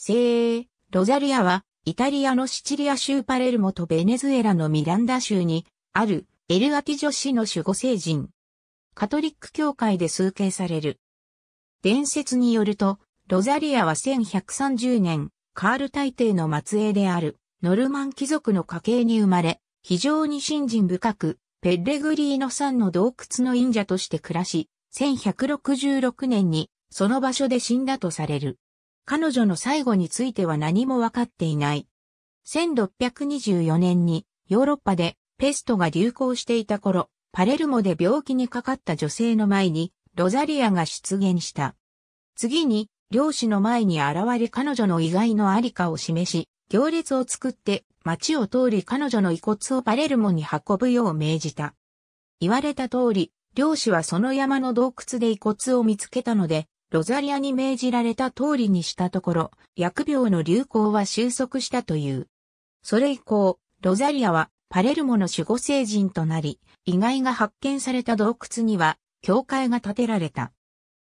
精鋭、ロザリアは、イタリアのシチリア州パレルモとベネズエラのミランダ州に、ある、エルアティジョ氏の守護聖人。カトリック教会で崇敬される。伝説によると、ロザリアは1130年、カール大帝の末裔である、ノルマン貴族の家系に生まれ、非常に信心深く、ペッレグリーノんの洞窟の忍者として暮らし、1166年に、その場所で死んだとされる。彼女の最後については何もわかっていない。1624年にヨーロッパでペストが流行していた頃、パレルモで病気にかかった女性の前にロザリアが出現した。次に、漁師の前に現れ彼女の意外のありかを示し、行列を作って街を通り彼女の遺骨をパレルモに運ぶよう命じた。言われた通り、漁師はその山の洞窟で遺骨を見つけたので、ロザリアに命じられた通りにしたところ、薬病の流行は収束したという。それ以降、ロザリアはパレルモの守護聖人となり、遺骸が発見された洞窟には、教会が建てられた。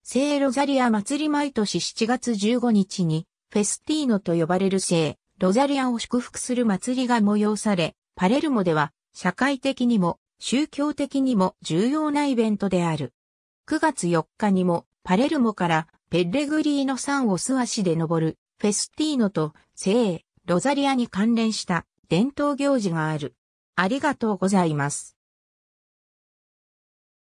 聖ロザリア祭り毎年7月15日に、フェスティーノと呼ばれる聖、ロザリアを祝福する祭りが催され、パレルモでは、社会的にも、宗教的にも重要なイベントである。9月4日にも、パレルモからペッレグリーノ山を素足で登るフェスティーノと聖ロザリアに関連した伝統行事がある。ありがとうございます。